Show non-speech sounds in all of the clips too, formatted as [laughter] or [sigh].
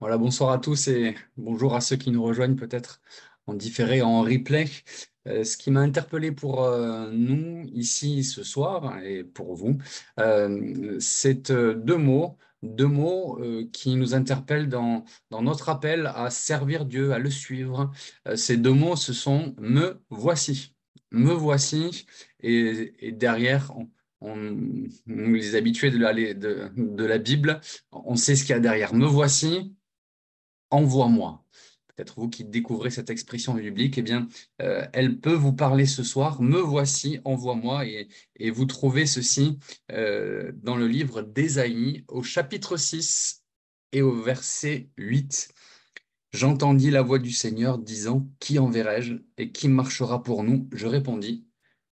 Voilà, bonsoir à tous et bonjour à ceux qui nous rejoignent peut-être en différé, en replay. Euh, ce qui m'a interpellé pour euh, nous ici ce soir et pour vous, euh, c'est deux mots, deux mots qui nous interpellent dans, dans, notre appel à servir Dieu, à le suivre. ces deux mots, ce sont me voici, me voici, et, derrière, on, nous les habitués de aller de, de la Bible, on sait ce qu'il y a derrière. Me voici, envoie-moi. Peut-être vous qui découvrez cette expression biblique, eh bien, euh, elle peut vous parler ce soir. Me voici, envoie-moi. Et, vous trouvez ceci euh, dans le livre d'Ésaïe au chapitre 6 et au verset 8. J'entendis la voix du Seigneur disant, Qui enverrai-je et qui marchera pour nous Je répondis,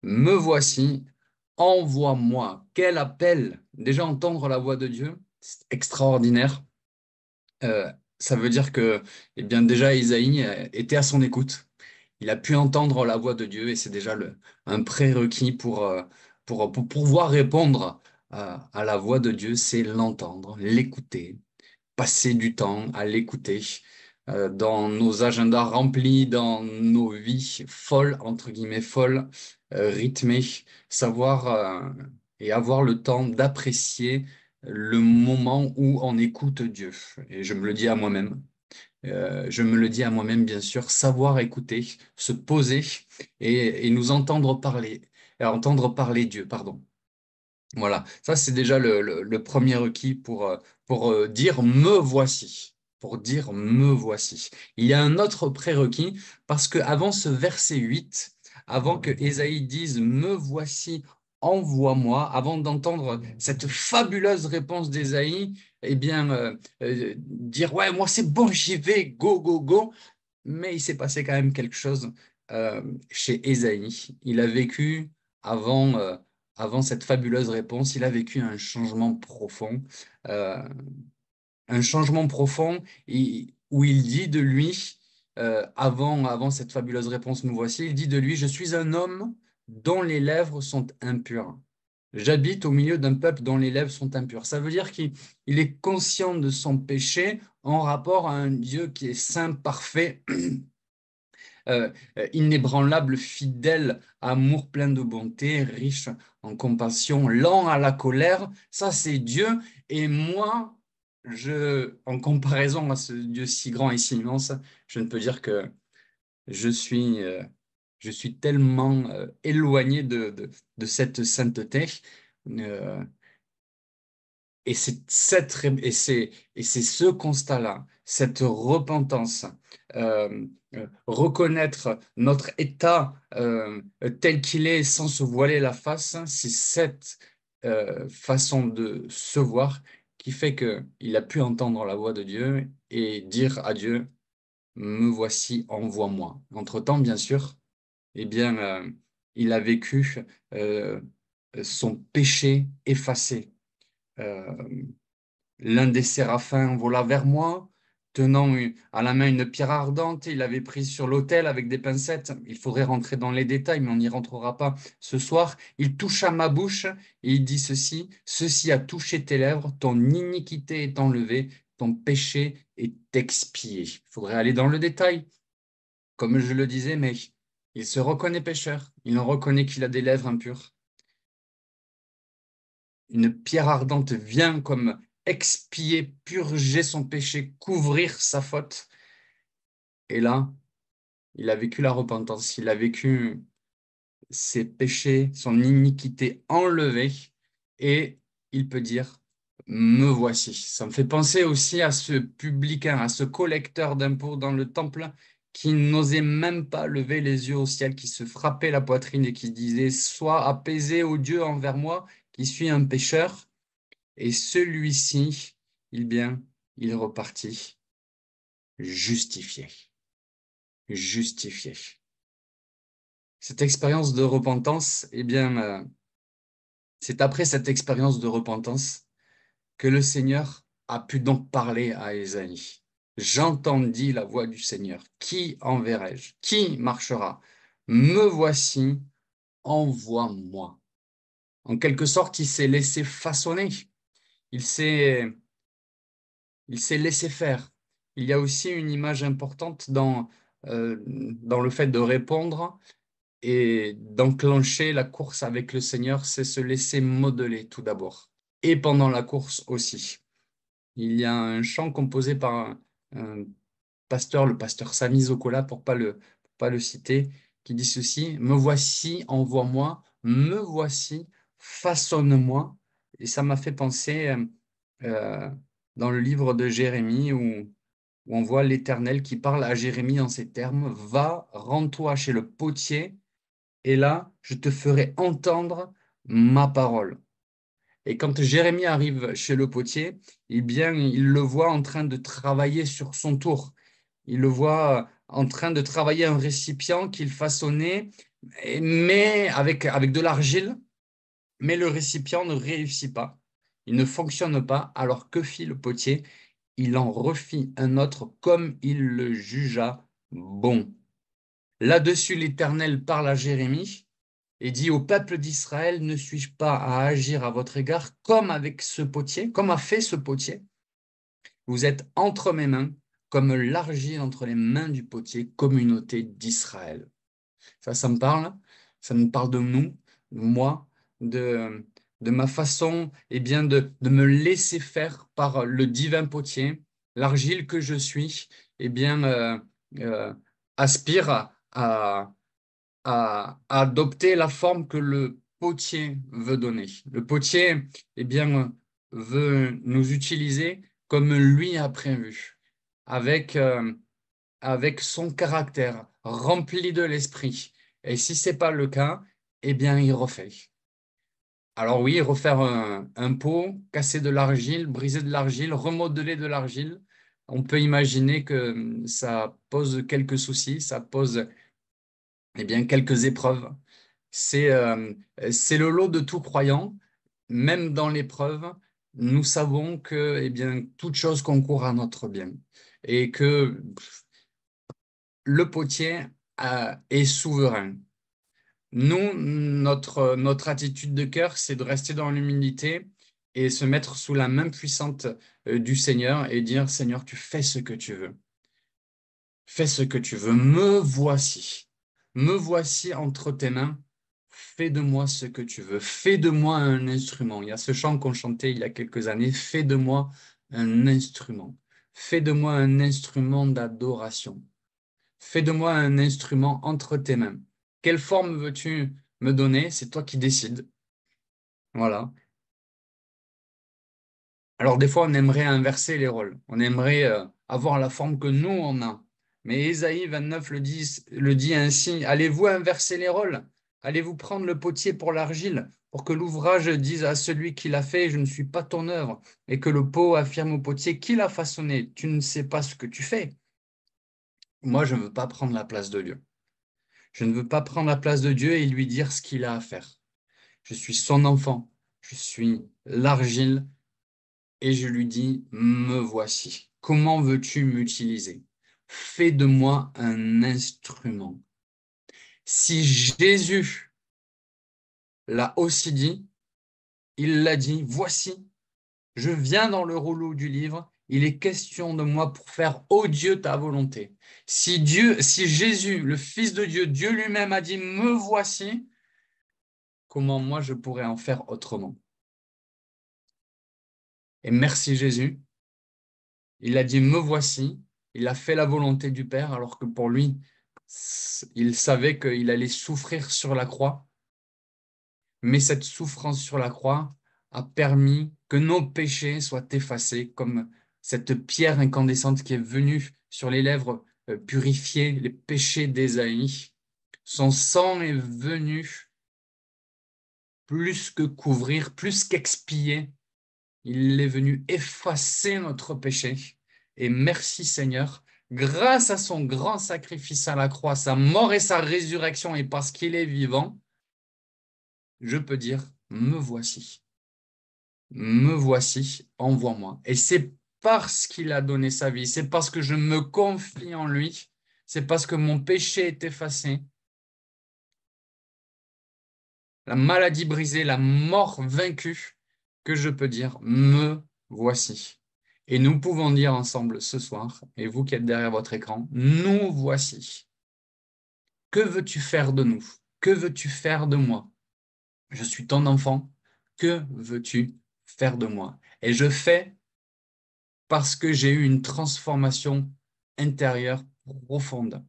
Me voici, envoie-moi. Quel appel Déjà entendre la voix de Dieu, c'est extraordinaire. Euh, ça veut dire que eh bien déjà Isaïe était à son écoute. Il a pu entendre la voix de Dieu et c'est déjà un prérequis euh, pour, pour, pouvoir répondre à, la voix de Dieu, c'est l'entendre, l'écouter, passer du temps à l'écouter euh, dans nos agendas remplis, dans nos vies folles, entre guillemets folles, euh, rythmées, savoir et avoir le temps d'apprécier le moment où on écoute Dieu. Et je me le dis à moi-même. Euh, je me le dis à moi-même, bien sûr, savoir écouter, se poser et, nous entendre parler, entendre parler Dieu, pardon. Voilà, ça c'est déjà le, premier requis pour, euh, euh, pour dire me voici, pour dire me voici. Il y a un autre prérequis parce que avant ce verset 8, avant que Esaïe dise me voici envoie-moi, avant d'entendre cette fabuleuse réponse d'Esaïe, et eh bien, euh, euh, dire, ouais, moi c'est bon, j'y vais, go, go, go. Mais il s'est passé quand même quelque chose euh, chez Esaïe. Il a vécu, avant, avant cette fabuleuse réponse, il a vécu un changement profond. un changement profond où il dit de lui, avant, avant cette fabuleuse réponse, nous voici, il dit de lui, je suis un homme dont les lèvres sont impures. J'habite au milieu d'un peuple dont les lèvres sont impures. Ça veut dire qu'il est conscient de son péché en rapport à un Dieu qui est saint, parfait, [clears throat] euh, euh, inébranlable, fidèle, amour plein de bonté, riche en compassion, lent à la colère. Ça, c'est Dieu. Et moi, je, en comparaison à ce Dieu si grand et si immense, je ne peux dire que je suis... Euh, je suis tellement euh, éloigné de, de, cette sainteté. Euh, et c'est ce constat-là, cette repentance, euh, euh, reconnaître notre état tel qu'il est sans se voiler la face, hein, c'est cette façon de se voir qui fait que qu'il a pu entendre la voix de Dieu et dire à Dieu, me voici, envoie-moi. Entre-temps, bien sûr, eh bien, euh, il a vécu euh, son péché effacé. Euh, l'un des séraphins vola vers moi, tenant à la main une pierre ardente, il l'avait prise sur l'autel avec des pincettes. Il faudrait rentrer dans les détails, mais on n'y rentrera pas ce soir. Il toucha ma bouche et il dit ceci, ceci a touché tes lèvres, ton iniquité est enlevée, ton péché est expié. Il faudrait aller dans le détail, comme je le disais, mais il se reconnaît pécheur, il en reconnaît qu'il a des lèvres impures. Une pierre ardente vient comme expier, purger son péché, couvrir sa faute. Et là, il a vécu la repentance, il a vécu ses péchés, son iniquité enlevée, et il peut dire, me voici. Ça me fait penser aussi à ce publicain, à ce collecteur d'impôts dans le temple qui n'osait même pas lever les yeux au ciel, qui se frappait la poitrine et qui disait Sois apaisé, ô Dieu, envers moi, qui suis un pécheur. Et celui-ci, il eh bien, il repartit justifié. Justifié. Cette expérience de repentance, eh bien, euh, c'est après cette expérience de repentance que le Seigneur a pu donc parler à Esaïe. J'entendis la voix du Seigneur. Qui enverrai-je Qui marchera Me voici, envoie-moi. En quelque sorte, il s'est laissé façonner. Il s'est, s'est laissé faire. Il y a aussi une image importante dans, euh, dans le fait de répondre et d'enclencher la course avec le Seigneur, c'est se laisser modeler tout d'abord. Et pendant la course aussi. Il y a un chant composé par pasteur, le pasteur Samy Zokola, pour pas le, pas le citer, qui dit ceci Me voici, envoie-moi, me voici, façonne-moi. Et ça m'a fait penser euh, euh, dans le livre de Jérémie où, on voit l'Éternel qui parle à Jérémie dans ces termes Va, rends-toi chez le potier, et là, je te ferai entendre ma parole. Et quand Jérémie arrive chez le potier, eh bien, il le voit en train de travailler sur son tour. Il le voit en train de travailler un récipient qu'il façonnait, mais avec, avec de l'argile. Mais le récipient ne réussit pas. Il ne fonctionne pas. Alors que fit le potier Il en refit un autre comme il le jugea bon. Là-dessus, l'Éternel parle à Jérémie et dit au peuple d'Israël, ne suis-je pas à agir à votre égard comme avec ce potier, comme a fait ce potier Vous êtes entre mes mains, comme l'argile entre les mains du potier, communauté d'Israël. Ça, ça me parle, ça me parle de nous, de moi, de, de ma façon eh bien, de, me laisser faire par le divin potier, l'argile que je suis, et eh bien, euh, euh, aspire à à, adopter la forme que le potier veut donner. Le potier, eh bien, veut nous utiliser comme lui a prévu, avec, euh, avec son caractère, rempli de l'esprit. Et si ce n'est pas le cas, eh bien, il refait. Alors oui, refaire un, un pot, casser de l'argile, briser de l'argile, remodeler de l'argile, on peut imaginer que ça pose quelques soucis, ça pose eh bien, quelques épreuves. Euh, c'est le lot de tout croyant. Même dans l'épreuve, nous savons que eh bien, toute chose concourt à notre bien et que le potier euh, est souverain. Nous, notre, notre attitude de cœur, c'est de rester dans l'humilité et se mettre sous la main puissante euh, du Seigneur et dire, Seigneur, tu fais ce que tu veux. Fais ce que tu veux. Me voici. Me voici entre tes mains, fais de moi ce que tu veux, fais de moi un instrument. Il y a ce chant qu'on chantait il y a quelques années, fais de moi un instrument, fais de moi un instrument d'adoration, fais de moi un instrument entre tes mains. Quelle forme veux-tu me donner C'est toi qui décides. Voilà. Alors des fois, on aimerait inverser les rôles, on aimerait euh, avoir la forme que nous, on a. Mais Ésaïe 29 le dit, le dit ainsi, allez-vous inverser les rôles Allez-vous prendre le potier pour l'argile, pour que l'ouvrage dise à celui qui l'a fait, je ne suis pas ton œuvre, et que le pot affirme au potier, qui l'a façonné Tu ne sais pas ce que tu fais. Moi, je ne veux pas prendre la place de Dieu. Je ne veux pas prendre la place de Dieu et lui dire ce qu'il a à faire. Je suis son enfant, je suis l'argile, et je lui dis, me voici. Comment veux-tu m'utiliser fais de moi un instrument. Si Jésus l'a aussi dit, il l'a dit, voici, je viens dans le rouleau du livre, il est question de moi pour faire, ô Dieu, ta volonté. Si Dieu, si Jésus, le Fils de Dieu, Dieu lui-même a dit, me voici, comment moi je pourrais en faire autrement Et merci Jésus. Il a dit, me voici, il a fait la volonté du Père, alors que pour lui, il savait qu'il allait souffrir sur la croix. Mais cette souffrance sur la croix a permis que nos péchés soient effacés, comme cette pierre incandescente qui est venue sur les lèvres euh, purifier les péchés d'Ésaïe. Son sang est venu plus que couvrir, plus qu'expier. Il est venu effacer notre péché et merci Seigneur, grâce à son grand sacrifice à la croix, sa mort et sa résurrection, et parce qu'il est vivant, je peux dire, me voici. Me voici, envoie-moi. Et c'est parce qu'il a donné sa vie, c'est parce que je me confie en lui, c'est parce que mon péché est effacé, la maladie brisée, la mort vaincue, que je peux dire, me voici. Et nous pouvons dire ensemble ce soir, et vous qui êtes derrière votre écran, nous voici. Que veux-tu faire de nous Que veux-tu faire de moi Je suis ton enfant. Que veux-tu faire de moi Et je fais parce que j'ai eu une transformation intérieure profonde.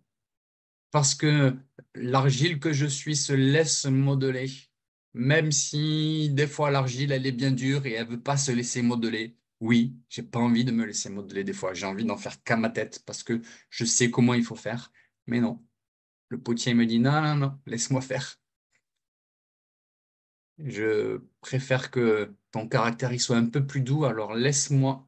Parce que l'argile que je suis se laisse modeler, même si des fois l'argile, elle est bien dure et elle ne veut pas se laisser modeler oui, j'ai pas envie de me laisser modeler des fois. J'ai envie d'en faire qu'à ma tête parce que je sais comment il faut faire. Mais non, le potier me dit non, non, non, laisse-moi faire. Je préfère que ton caractère soit un peu plus doux, alors laisse-moi.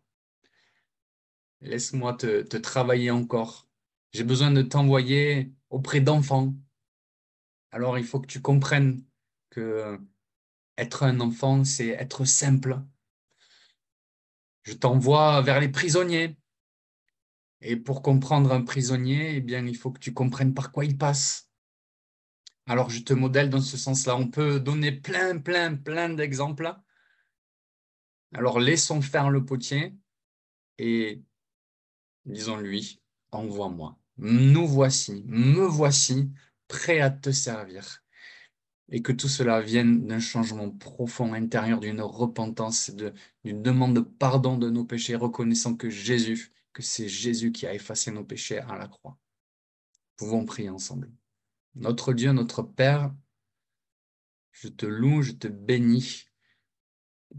Laisse-moi te, te travailler encore. J'ai besoin de t'envoyer auprès d'enfants. Alors il faut que tu comprennes que euh, être un enfant, c'est être simple, je t'envoie vers les prisonniers. Et pour comprendre un prisonnier, eh bien, il faut que tu comprennes par quoi il passe. Alors, je te modèle dans ce sens-là. On peut donner plein, plein, plein d'exemples. Alors, laissons faire le potier et disons-lui, envoie-moi. Nous voici, me voici, prêt à te servir et que tout cela vienne d'un changement profond intérieur, d'une repentance, d'une demande de pardon de nos péchés, reconnaissant que Jésus, que c'est Jésus qui a effacé nos péchés à la croix. Pouvons prier ensemble. Notre Dieu, notre Père, je te loue, je te bénis,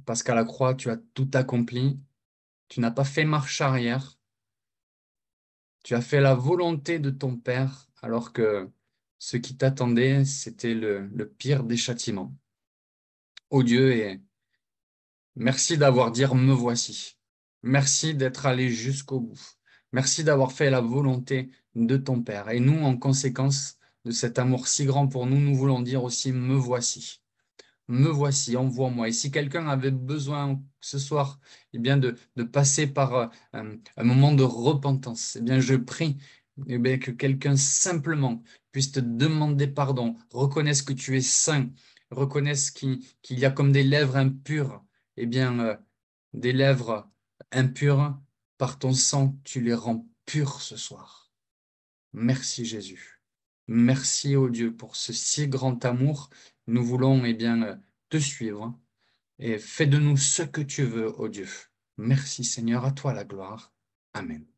parce qu'à la croix, tu as tout accompli, tu n'as pas fait marche arrière, tu as fait la volonté de ton Père, alors que ce qui t'attendait, c'était le, pire des châtiments. Odieux et merci d'avoir dit me voici. Merci d'être allé jusqu'au bout. Merci d'avoir fait la volonté de ton Père. Et nous, en conséquence de cet amour si grand pour nous, nous voulons dire aussi me voici. Me voici, envoie-moi. Et si quelqu'un avait besoin ce soir eh bien de, passer par euh, un, moment de repentance, eh bien je prie eh que quelqu'un simplement puisse te demander pardon, reconnaisse que tu es saint, reconnaisse qu'il y a comme des lèvres impures, et eh bien, euh, des lèvres impures, par ton sang, tu les rends pures ce soir. Merci Jésus. Merci, ô Dieu, pour ce si grand amour. Nous voulons eh bien, euh, te suivre et fais de nous ce que tu veux, ô Dieu. Merci Seigneur, à toi la gloire. Amen.